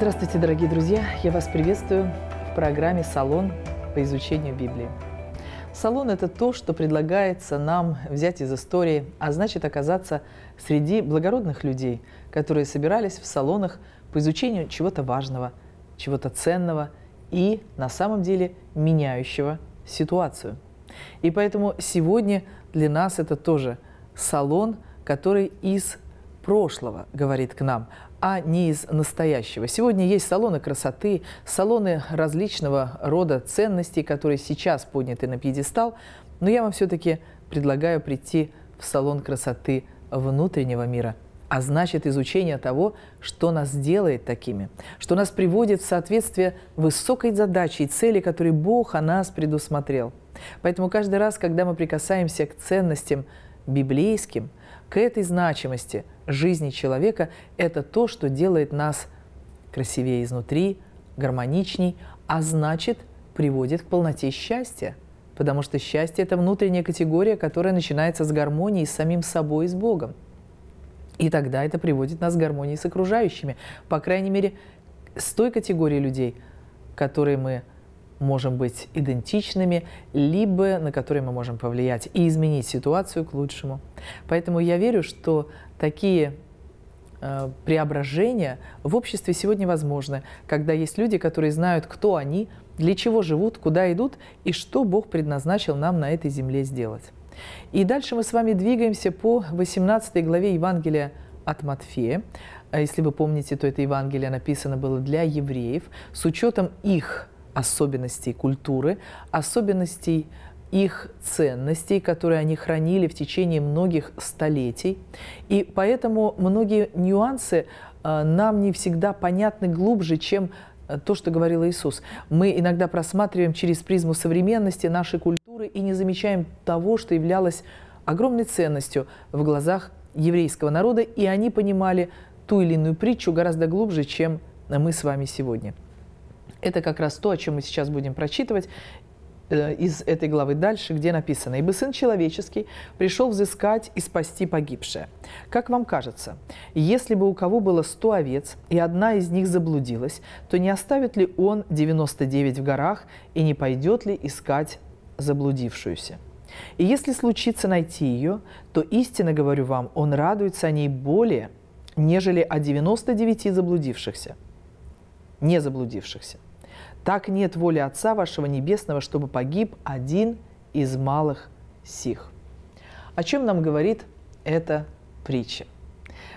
Здравствуйте, дорогие друзья! Я вас приветствую в программе «Салон по изучению Библии». Салон – это то, что предлагается нам взять из истории, а значит оказаться среди благородных людей, которые собирались в салонах по изучению чего-то важного, чего-то ценного и, на самом деле, меняющего ситуацию. И поэтому сегодня для нас это тоже салон, который из прошлого говорит к нам, а не из настоящего. Сегодня есть салоны красоты, салоны различного рода ценностей, которые сейчас подняты на пьедестал, но я вам все-таки предлагаю прийти в салон красоты внутреннего мира, а значит изучение того, что нас делает такими, что нас приводит в соответствие высокой задаче и цели, которые Бог о нас предусмотрел. Поэтому каждый раз, когда мы прикасаемся к ценностям библейским – к этой значимости жизни человека – это то, что делает нас красивее изнутри, гармоничней, а значит, приводит к полноте счастья. Потому что счастье – это внутренняя категория, которая начинается с гармонии с самим собой и с Богом. И тогда это приводит нас к гармонии с окружающими. По крайней мере, с той категорией людей, которые мы можем быть идентичными, либо на которые мы можем повлиять и изменить ситуацию к лучшему. Поэтому я верю, что такие э, преображения в обществе сегодня возможны, когда есть люди, которые знают, кто они, для чего живут, куда идут и что Бог предназначил нам на этой земле сделать. И дальше мы с вами двигаемся по 18 главе Евангелия от Матфея. А если вы помните, то это Евангелие написано было для евреев с учетом их особенностей культуры, особенностей их ценностей, которые они хранили в течение многих столетий. И поэтому многие нюансы э, нам не всегда понятны глубже, чем э, то, что говорил Иисус. Мы иногда просматриваем через призму современности нашей культуры и не замечаем того, что являлось огромной ценностью в глазах еврейского народа, и они понимали ту или иную притчу гораздо глубже, чем мы с вами сегодня. Это как раз то, о чем мы сейчас будем прочитывать э, из этой главы дальше, где написано «Ибо Сын Человеческий пришел взыскать и спасти погибшее». Как вам кажется, если бы у кого было сто овец, и одна из них заблудилась, то не оставит ли он 99 в горах и не пойдет ли искать заблудившуюся? И если случится найти ее, то истинно говорю вам, он радуется о ней более, нежели о 99 заблудившихся, не заблудившихся. Так нет воли Отца вашего Небесного, чтобы погиб один из малых сих. О чем нам говорит эта притча?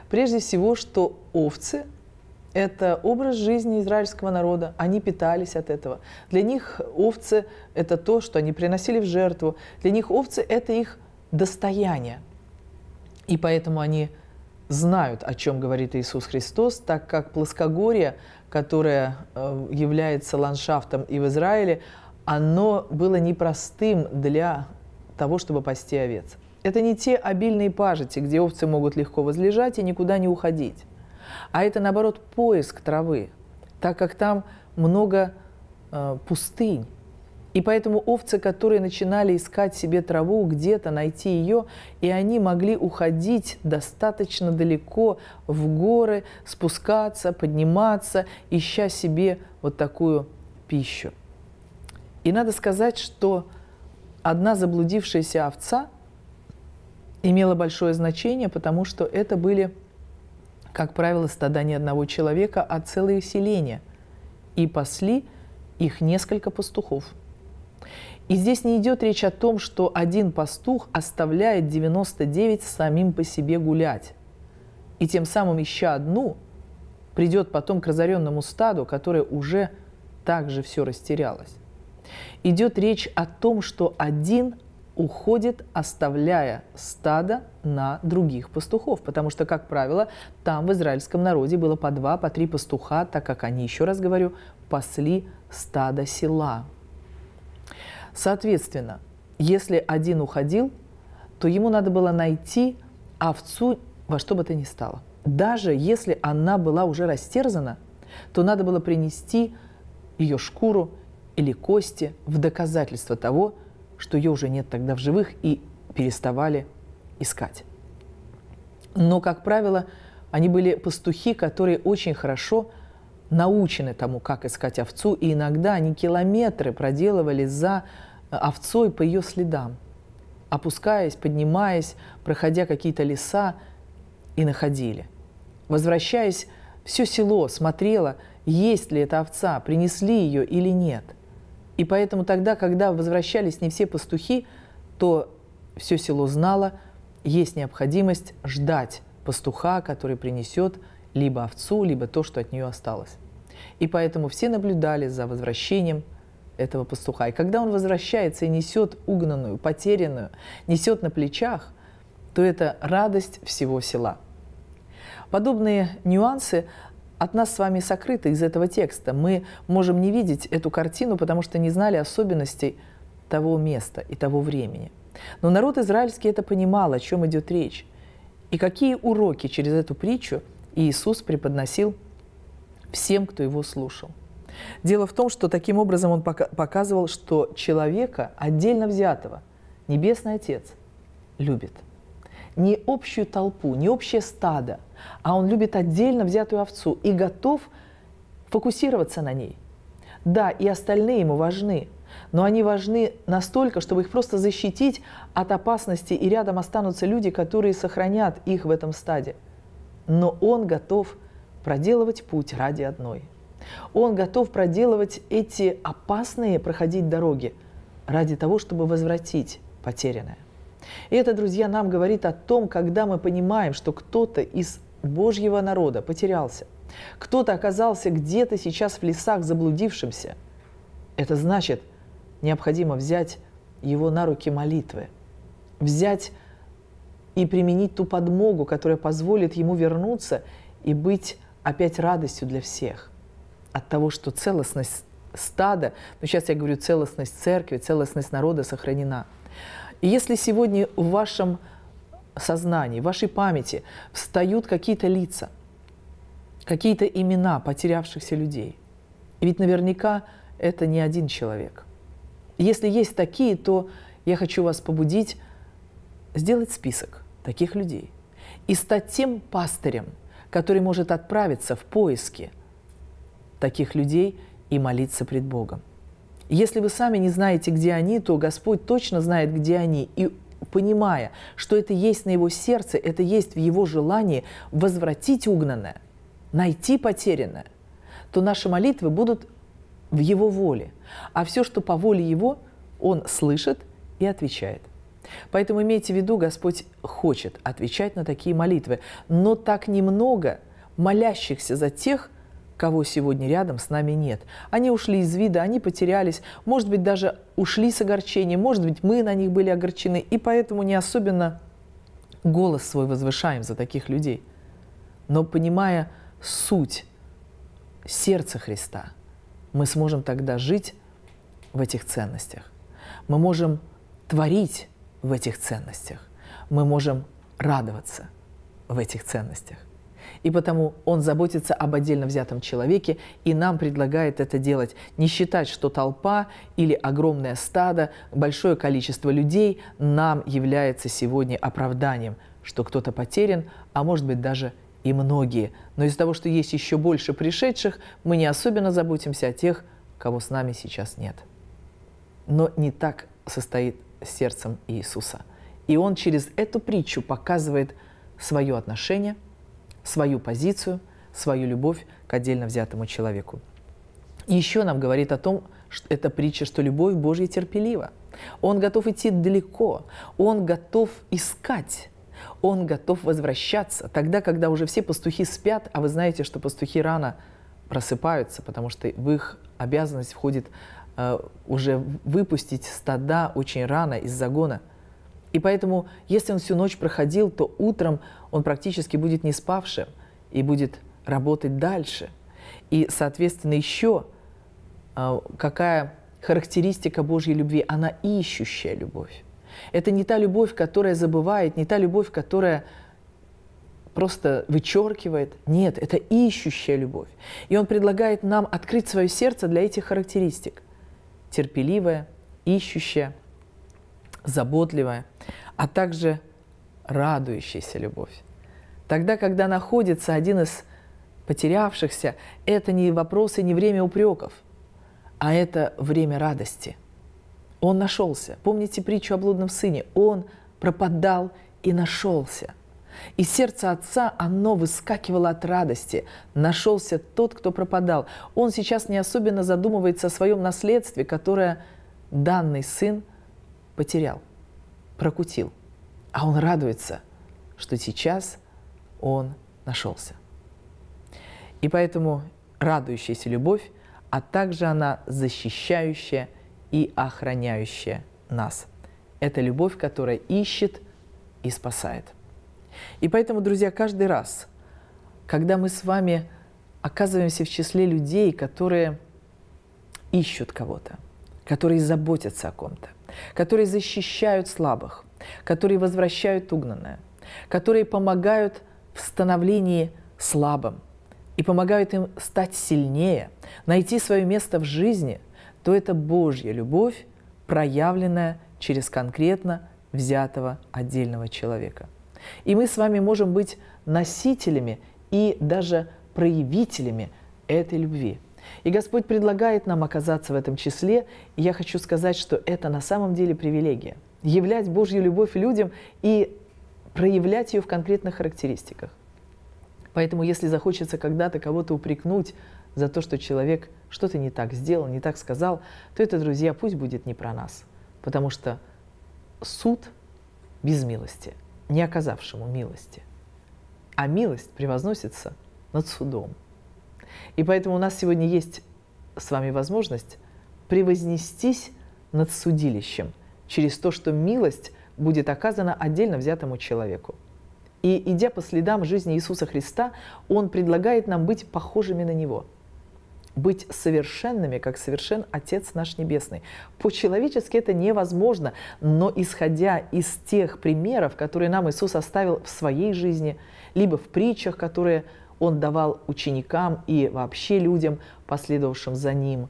Прежде всего, что овцы – это образ жизни израильского народа, они питались от этого. Для них овцы – это то, что они приносили в жертву, для них овцы – это их достояние. И поэтому они – знают, о чем говорит Иисус Христос, так как плоскогорье, которое э, является ландшафтом и в Израиле, оно было непростым для того, чтобы пасти овец. Это не те обильные пажити, где овцы могут легко возлежать и никуда не уходить. А это, наоборот, поиск травы, так как там много э, пустынь, и поэтому овцы, которые начинали искать себе траву, где-то найти ее, и они могли уходить достаточно далеко в горы, спускаться, подниматься, ища себе вот такую пищу. И надо сказать, что одна заблудившаяся овца имела большое значение, потому что это были, как правило, стада не одного человека, а целые селения. И пасли их несколько пастухов – и здесь не идет речь о том, что один пастух оставляет 99 самим по себе гулять. И тем самым, еще одну, придет потом к разоренному стаду, которое уже также все растерялось. Идет речь о том, что один уходит, оставляя стадо на других пастухов, потому что, как правило, там в израильском народе было по два, по три пастуха, так как они, еще раз говорю, пасли стадо села. Соответственно, если один уходил, то ему надо было найти овцу во что бы то ни стало. Даже если она была уже растерзана, то надо было принести ее шкуру или кости в доказательство того, что ее уже нет тогда в живых и переставали искать. Но, как правило, они были пастухи, которые очень хорошо научены тому, как искать овцу, и иногда они километры проделывали за э, овцой по ее следам, опускаясь, поднимаясь, проходя какие-то леса и находили. Возвращаясь, все село смотрело, есть ли эта овца, принесли ее или нет. И поэтому тогда, когда возвращались не все пастухи, то все село знало, есть необходимость ждать пастуха, который принесет либо овцу, либо то, что от нее осталось. И поэтому все наблюдали за возвращением этого пастуха. И когда он возвращается и несет угнанную, потерянную, несет на плечах, то это радость всего села. Подобные нюансы от нас с вами сокрыты из этого текста. Мы можем не видеть эту картину, потому что не знали особенностей того места и того времени. Но народ израильский это понимал, о чем идет речь. И какие уроки через эту притчу Иисус преподносил всем, кто его слушал. Дело в том, что таким образом он показывал, что человека, отдельно взятого, Небесный Отец любит. Не общую толпу, не общее стадо, а он любит отдельно взятую овцу и готов фокусироваться на ней. Да, и остальные ему важны, но они важны настолько, чтобы их просто защитить от опасности, и рядом останутся люди, которые сохранят их в этом стаде. Но он готов – проделывать путь ради одной. Он готов проделывать эти опасные проходить дороги ради того, чтобы возвратить потерянное. И это, друзья, нам говорит о том, когда мы понимаем, что кто-то из Божьего народа потерялся, кто-то оказался где-то сейчас в лесах заблудившимся. Это значит, необходимо взять его на руки молитвы, взять и применить ту подмогу, которая позволит ему вернуться и быть опять радостью для всех от того, что целостность стада, ну сейчас я говорю целостность церкви, целостность народа сохранена. И если сегодня в вашем сознании, в вашей памяти встают какие-то лица, какие-то имена потерявшихся людей, и ведь наверняка это не один человек. Если есть такие, то я хочу вас побудить сделать список таких людей и стать тем пастырем – который может отправиться в поиски таких людей и молиться пред Богом. Если вы сами не знаете, где они, то Господь точно знает, где они, и понимая, что это есть на его сердце, это есть в его желании возвратить угнанное, найти потерянное, то наши молитвы будут в его воле. А все, что по воле его, он слышит и отвечает. Поэтому имейте в виду, Господь хочет отвечать на такие молитвы, но так немного молящихся за тех, кого сегодня рядом с нами нет. Они ушли из вида, они потерялись, может быть, даже ушли с огорчением, может быть, мы на них были огорчены, и поэтому не особенно голос свой возвышаем за таких людей. Но понимая суть сердца Христа, мы сможем тогда жить в этих ценностях. Мы можем творить в этих ценностях. Мы можем радоваться в этих ценностях. И потому он заботится об отдельно взятом человеке и нам предлагает это делать. Не считать, что толпа или огромное стадо, большое количество людей нам является сегодня оправданием, что кто-то потерян, а может быть даже и многие. Но из-за того, что есть еще больше пришедших, мы не особенно заботимся о тех, кого с нами сейчас нет. Но не так состоит сердцем Иисуса. И он через эту притчу показывает свое отношение, свою позицию, свою любовь к отдельно взятому человеку. еще нам говорит о том, что эта притча, что любовь Божья терпелива. Он готов идти далеко, он готов искать, он готов возвращаться. Тогда, когда уже все пастухи спят, а вы знаете, что пастухи рано просыпаются, потому что в их обязанность входит Э, уже выпустить стада очень рано из загона. И поэтому, если он всю ночь проходил, то утром он практически будет не спавшим и будет работать дальше. И, соответственно, еще э, какая характеристика Божьей любви? Она ищущая любовь. Это не та любовь, которая забывает, не та любовь, которая просто вычеркивает. Нет, это ищущая любовь. И он предлагает нам открыть свое сердце для этих характеристик терпеливая, ищущая, заботливая, а также радующаяся любовь. Тогда, когда находится один из потерявшихся, это не вопросы, не время упреков, а это время радости. Он нашелся. Помните притчу о блудном сыне? Он пропадал и нашелся – и сердце отца, оно выскакивало от радости. Нашелся тот, кто пропадал. Он сейчас не особенно задумывается о своем наследстве, которое данный сын потерял, прокутил. А он радуется, что сейчас он нашелся. И поэтому радующаяся любовь, а также она защищающая и охраняющая нас. Это любовь, которая ищет и спасает. И поэтому, друзья, каждый раз, когда мы с вами оказываемся в числе людей, которые ищут кого-то, которые заботятся о ком-то, которые защищают слабых, которые возвращают угнанное, которые помогают в становлении слабым и помогают им стать сильнее, найти свое место в жизни, то это Божья любовь, проявленная через конкретно взятого отдельного человека. И мы с вами можем быть носителями и даже проявителями этой любви. И Господь предлагает нам оказаться в этом числе, и я хочу сказать, что это на самом деле привилегия. Являть Божью любовь людям и проявлять ее в конкретных характеристиках. Поэтому, если захочется когда-то кого-то упрекнуть за то, что человек что-то не так сделал, не так сказал, то это, друзья, пусть будет не про нас. Потому что суд без милости – не оказавшему милости. А милость превозносится над судом. И поэтому у нас сегодня есть с вами возможность превознестись над судилищем через то, что милость будет оказана отдельно взятому человеку. И идя по следам жизни Иисуса Христа, Он предлагает нам быть похожими на Него – быть совершенными, как совершен Отец наш Небесный. По-человечески это невозможно, но исходя из тех примеров, которые нам Иисус оставил в своей жизни, либо в притчах, которые Он давал ученикам и вообще людям, последовавшим за Ним,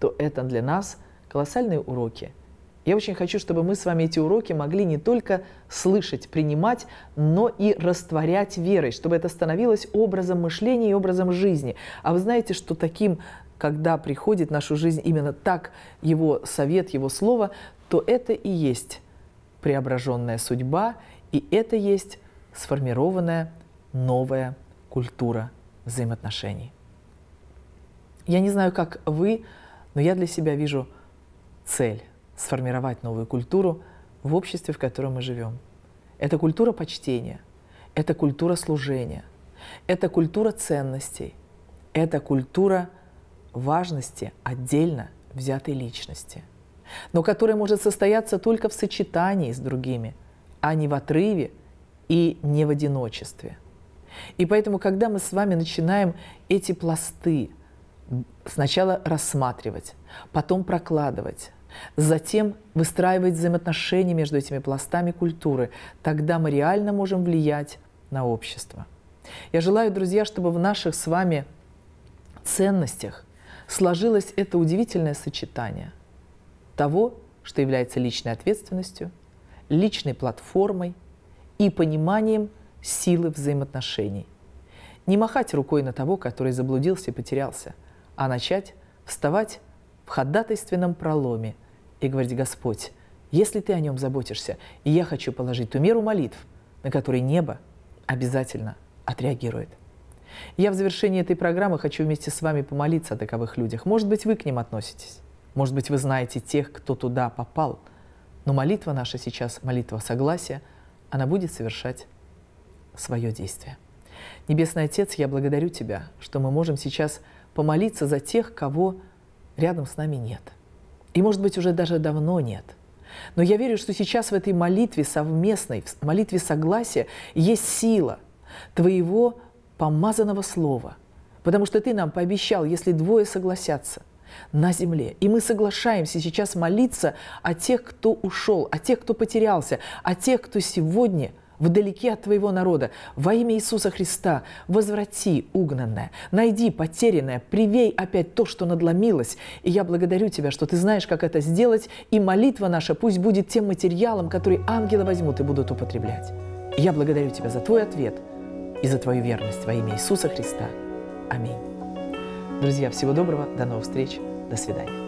то это для нас колоссальные уроки – я очень хочу, чтобы мы с вами эти уроки могли не только слышать, принимать, но и растворять верой, чтобы это становилось образом мышления и образом жизни. А вы знаете, что таким, когда приходит в нашу жизнь именно так его совет, его слово, то это и есть преображенная судьба, и это есть сформированная новая культура взаимоотношений. Я не знаю, как вы, но я для себя вижу цель сформировать новую культуру в обществе, в котором мы живем. Это культура почтения, это культура служения, это культура ценностей, это культура важности отдельно взятой личности, но которая может состояться только в сочетании с другими, а не в отрыве и не в одиночестве. И поэтому, когда мы с вами начинаем эти пласты сначала рассматривать, потом прокладывать, затем выстраивать взаимоотношения между этими пластами культуры. Тогда мы реально можем влиять на общество. Я желаю, друзья, чтобы в наших с вами ценностях сложилось это удивительное сочетание того, что является личной ответственностью, личной платформой и пониманием силы взаимоотношений. Не махать рукой на того, который заблудился и потерялся, а начать вставать в ходатайственном проломе и говорить, Господь, если ты о нем заботишься, и я хочу положить ту меру молитв, на которой небо обязательно отреагирует. Я в завершении этой программы хочу вместе с вами помолиться о таковых людях. Может быть, вы к ним относитесь. Может быть, вы знаете тех, кто туда попал. Но молитва наша сейчас, молитва согласия, она будет совершать свое действие. Небесный Отец, я благодарю Тебя, что мы можем сейчас помолиться за тех, кого рядом с нами нет – и, может быть, уже даже давно нет. Но я верю, что сейчас в этой молитве совместной, в молитве согласия, есть сила твоего помазанного слова. Потому что ты нам пообещал, если двое согласятся на земле. И мы соглашаемся сейчас молиться о тех, кто ушел, о тех, кто потерялся, о тех, кто сегодня – вдалеке от твоего народа. Во имя Иисуса Христа возврати угнанное, найди потерянное, привей опять то, что надломилось. И я благодарю Тебя, что Ты знаешь, как это сделать, и молитва наша пусть будет тем материалом, который ангелы возьмут и будут употреблять. И я благодарю Тебя за Твой ответ и за Твою верность во имя Иисуса Христа. Аминь. Друзья, всего доброго, до новых встреч, до свидания.